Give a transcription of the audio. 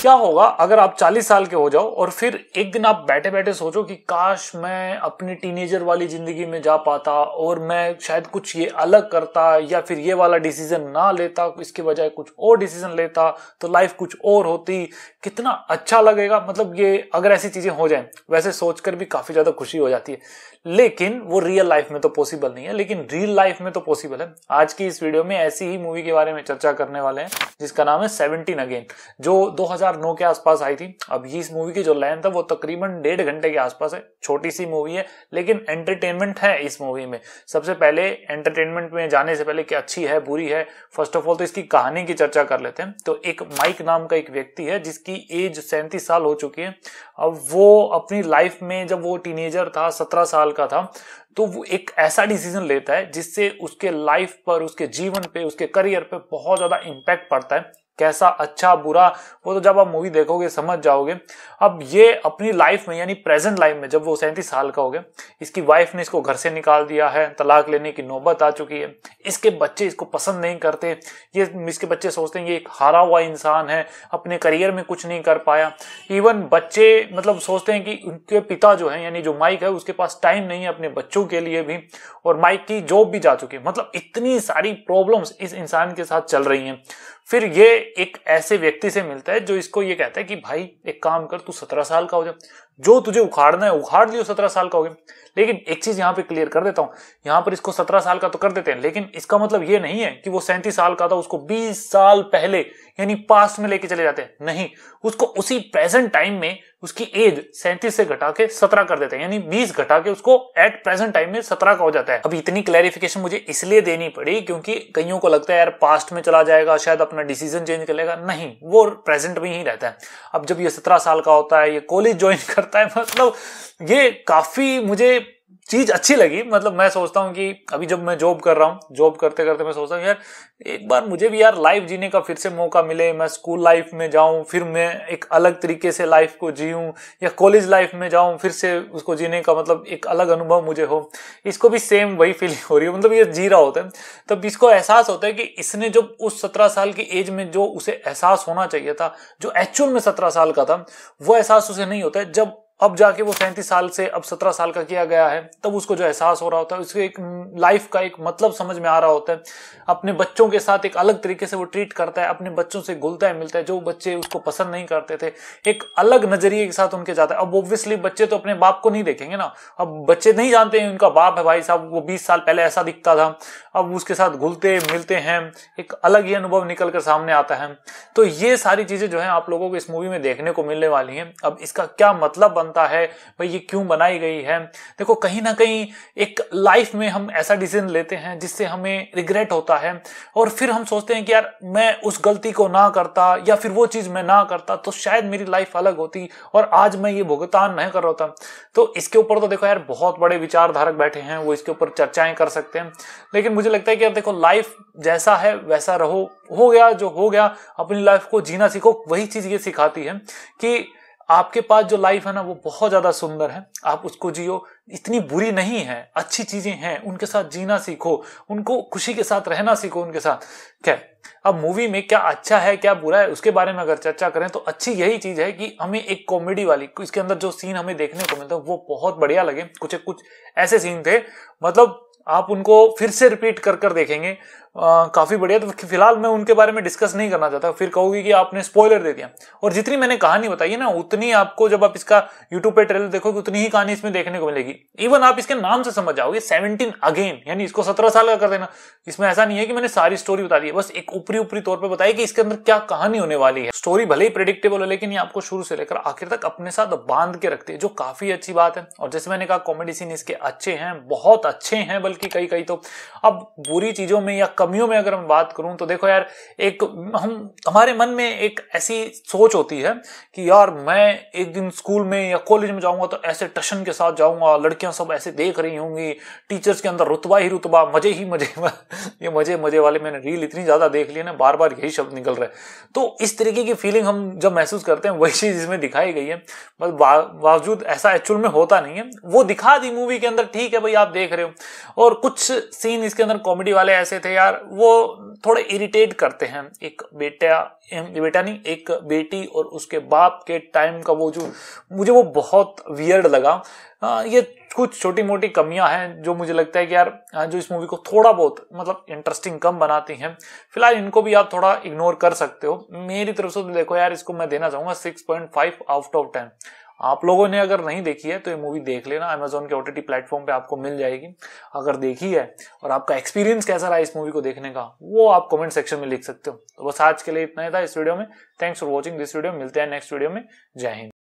क्या होगा अगर आप 40 साल के हो जाओ और फिर एक दिन आप बैठे बैठे सोचो कि काश मैं अपनी टीनेजर वाली जिंदगी में जा पाता और मैं शायद कुछ ये अलग करता या फिर ये वाला डिसीजन ना लेता इसके बजाय कुछ और डिसीजन लेता तो लाइफ कुछ और होती कितना अच्छा लगेगा मतलब ये अगर ऐसी चीजें हो जाए वैसे सोचकर भी काफी ज्यादा खुशी हो जाती है लेकिन वो रियल लाइफ में तो पॉसिबल नहीं है लेकिन रियल लाइफ में तो पॉसिबल है आज की इस वीडियो में ऐसी ही मूवी के बारे में चर्चा करने वाले हैं जिसका नाम है सेवनटीन अगेन जो दो 2009 के आसपास आई थी अब ये इस मूवी की जो लेंथ है वो तकरीबन डेढ़ घंटे के आसपास है छोटी सी मूवी है लेकिन एंटरटेनमेंट है इस मूवी में सबसे पहले एंटरटेनमेंट में जाने से पहले कि अच्छी है बुरी है फर्स्ट ऑफ ऑल तो इसकी कहानी की चर्चा कर लेते हैं तो एक माइक नाम का एक व्यक्ति है जिसकी एज सैंतीस साल हो चुकी है अब वो अपनी लाइफ में जब वो टीनेजर था सत्रह साल का था तो वो एक ऐसा डिसीजन लेता है जिससे उसके लाइफ पर उसके जीवन पे उसके करियर पे बहुत ज़्यादा इंपैक्ट पड़ता है कैसा अच्छा बुरा वो तो जब आप मूवी देखोगे समझ जाओगे अब ये अपनी लाइफ में यानी प्रेजेंट लाइफ में जब वो सैंतीस साल का हो गया इसकी वाइफ ने इसको घर से निकाल दिया है तलाक लेने की नौबत आ चुकी है इसके बच्चे इसको पसंद नहीं करते ये इसके बच्चे सोचते हैं ये एक हारा हुआ इंसान है अपने करियर में कुछ नहीं कर पाया इवन बच्चे मतलब सोचते हैं कि उनके पिता जो है यानी जो माइक है उसके पास टाइम नहीं है अपने बच्चों के लिए भी और माइक की जॉब भी जा चुकी है मतलब इतनी सारी प्रॉब्लम्स इस इंसान के साथ चल रही हैं फिर ये एक ऐसे व्यक्ति से मिलता है जो इसको ये कहता है कि भाई एक काम कर तू सत्रह साल का हो जा जो तुझे उखाड़ना है उखाड़ लियो सत्रह साल का हो गया लेकिन एक चीज यहाँ पे क्लियर कर देता हूँ यहाँ पर इसको सत्रह साल का तो कर देते हैं लेकिन इसका मतलब ये नहीं है कि वो सैंतीस साल का था उसको बीस साल पहले यानी पास्ट में लेके चले जाते हैं नहीं उसको उसी प्रेजेंट टाइम में उसकी एज सैंतीस से घटा के सत्रह कर देते हैं यानी बीस घटा के उसको एट प्रेजेंट टाइम में सत्रह का हो जाता है अब इतनी क्लैरिफिकेशन मुझे इसलिए देनी पड़ी क्योंकि कईयों को लगता है यार पास्ट में चला जाएगा शायद अपना डिसीजन चेंज कर लेगा नहीं वो प्रेजेंट में ही रहता है अब जब ये सत्रह साल का होता है ये कॉलेज ज्वाइन करता करता है मतलब ये काफ़ी मुझे चीज अच्छी लगी मतलब मैं सोचता हूँ कि अभी जब मैं जॉब कर रहा हूँ जॉब करते करते मैं सोचता हूँ यार एक बार मुझे भी यार लाइफ जीने का फिर से मौका मिले मैं स्कूल लाइफ में जाऊँ फिर मैं एक अलग तरीके से लाइफ को जीऊँ या कॉलेज लाइफ में जाऊँ फिर से उसको जीने का मतलब एक अलग अनुभव मुझे हो इसको भी सेम वही फीलिंग हो रही है मतलब ये जी रहा होता है तब इसको एहसास होता है कि इसने जब उस सत्रह साल की एज में जो उसे एहसास होना चाहिए था जो एक्चुअल में सत्रह साल का था वो एहसास उसे नहीं होता है जब अब जाके वो सैंतीस साल से अब सत्रह साल का किया गया है तब उसको जो एहसास हो रहा होता है उसके एक लाइफ का एक मतलब समझ में आ रहा होता है अपने बच्चों के साथ एक अलग तरीके से वो ट्रीट करता है अपने बच्चों से घुलता है मिलता है जो बच्चे उसको पसंद नहीं करते थे एक अलग नजरिए के साथ उनके जाता है अब ऑब्वियसली बच्चे तो अपने बाप को नहीं देखेंगे ना अब बच्चे नहीं जानते हैं उनका बाप है भाई साहब वो बीस साल पहले ऐसा दिखता था अब उसके साथ घुलते मिलते हैं एक अलग ही अनुभव निकल कर सामने आता है तो ये सारी चीजें जो है आप लोगों को इस मूवी में देखने को मिलने वाली है अब इसका क्या मतलब बनता है भाई ये क्यों बनाई गई है देखो कहीं ना कहीं एक लाइफ में हम ऐसा डिसीजन लेते हैं जिससे हमें रिग्रेट होता है और फिर हम सोचते हैं कि यार मैं उस गलती को ना करता या फिर वो चीज़ मैं ना करता तो शायद मेरी लाइफ अलग होती और आज मैं ये भुगतान नहीं कर रहा था तो इसके ऊपर तो देखो यार बहुत बड़े विचारधारक बैठे हैं वो इसके ऊपर चर्चाएं कर सकते हैं लेकिन मुझे लगता है कि यार देखो लाइफ जैसा है वैसा रहो हो गया जो हो गया अपनी लाइफ को जीना सीखो वही चीज़ ये सिखाती है कि आपके पास जो लाइफ है ना वो बहुत ज्यादा सुंदर है आप उसको जियो इतनी बुरी नहीं है अच्छी चीजें हैं उनके साथ जीना सीखो उनको खुशी के साथ रहना सीखो उनके साथ क्या अब मूवी में क्या अच्छा है क्या बुरा है उसके बारे में अगर चर्चा करें तो अच्छी यही चीज है कि हमें एक कॉमेडी वाली इसके अंदर जो सीन हमें देखने को मिलता है वो बहुत बढ़िया लगे कुछ कुछ ऐसे सीन थे मतलब आप उनको फिर से रिपीट कर कर देखेंगे काफ़ी बढ़िया तो फिलहाल मैं उनके बारे में डिस्कस नहीं करना चाहता फिर कहूँगी कि आपने स्पॉयलर दे दिया और जितनी मैंने कहानी बताई है ना उतनी आपको जब आप इसका यूट्यूब पे ट्रेलर देखोगे उतनी ही कहानी इसमें देखने को मिलेगी इवन आप इसके नाम से समझ जाओगे सेवनटीन अगेन यानी इसको सत्रह साल का कर देना इसमें ऐसा नहीं है कि मैंने सारी स्टोरी बता दी है बस एक ऊपरी ऊपरी तौर पर बताया कि इसके अंदर क्या कहानी होने वाली है स्टोरी भले ही प्रिडिक्टेबल है लेकिन ये आपको शुरू से लेकर आखिर तक अपने साथ बांध के रखती है जो काफी अच्छी बात है और जैसे मैंने कहा कॉमेडी सीन इसके अच्छे हैं बहुत अच्छे हैं बल्कि कई कई तो अब बुरी चीजों में या कमियों में अगर मैं बात करूं तो देखो यार एक हम हमारे मन में एक ऐसी सोच होती है कि यार मैं एक दिन स्कूल में या कॉलेज में जाऊंगा तो ऐसे टशन के साथ जाऊंगा लड़कियां सब ऐसे देख रही होंगी टीचर्स के अंदर रुतबा ही रुतबा मजे ही मजे ये मजे मजे वाले मैंने रील इतनी ज्यादा देख लिया ना बार बार यही शब्द निकल रहे तो इस तरीके की फीलिंग हम जब महसूस करते हैं वही चीज इसमें दिखाई गई है बस बावजूद ऐसा एक्चुअल में होता नहीं है वो दिखा दी मूवी के अंदर ठीक है भाई आप देख रहे हो और कुछ सीन इसके अंदर कॉमेडी वाले ऐसे थे यार यार वो थोड़े इरिटेट करते हैं एक बेटा बेटा नहीं एक बेटी और उसके बाप के टाइम का वो जो मुझे वो बहुत वियर्ड लगा आ, हाँ, ये कुछ छोटी मोटी कमियां हैं जो मुझे लगता है कि यार हाँ, जो इस मूवी को थोड़ा बहुत मतलब इंटरेस्टिंग कम बनाती हैं फिलहाल इनको भी आप थोड़ा इग्नोर कर सकते हो मेरी तरफ से तो देखो यार इसको मैं देना चाहूंगा six point five out of ten आप लोगों ने अगर नहीं देखी है तो ये मूवी देख लेना अमेजोन के ओटीटी प्लेटफॉर्म पे आपको मिल जाएगी अगर देखी है और आपका एक्सपीरियंस कैसा रहा इस मूवी को देखने का वो आप कमेंट सेक्शन में लिख सकते हो तो बस आज के लिए इतना ही था इस वीडियो में thanks for watching this video मिलते हैं नेक्स्ट वीडियो में जय हिंद